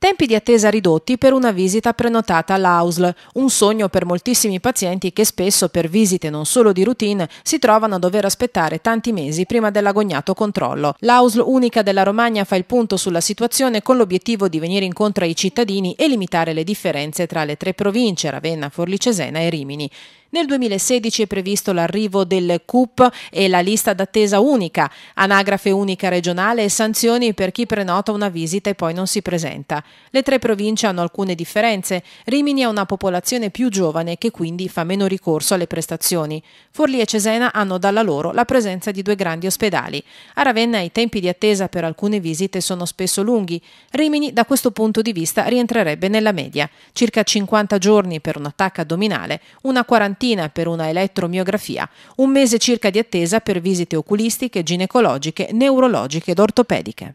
Tempi di attesa ridotti per una visita prenotata all'AUSL, un sogno per moltissimi pazienti che spesso per visite non solo di routine si trovano a dover aspettare tanti mesi prima dell'agognato controllo. L'AUSL unica della Romagna fa il punto sulla situazione con l'obiettivo di venire incontro ai cittadini e limitare le differenze tra le tre province, Ravenna, Forlicesena e Rimini. Nel 2016 è previsto l'arrivo del CUP e la lista d'attesa unica, anagrafe unica regionale e sanzioni per chi prenota una visita e poi non si presenta. Le tre province hanno alcune differenze. Rimini ha una popolazione più giovane che quindi fa meno ricorso alle prestazioni. Forlì e Cesena hanno dalla loro la presenza di due grandi ospedali. A Ravenna i tempi di attesa per alcune visite sono spesso lunghi. Rimini da questo punto di vista rientrerebbe nella media. Circa 50 giorni per un attacco addominale, una quarantina per una elettromiografia, un mese circa di attesa per visite oculistiche, ginecologiche, neurologiche ed ortopediche.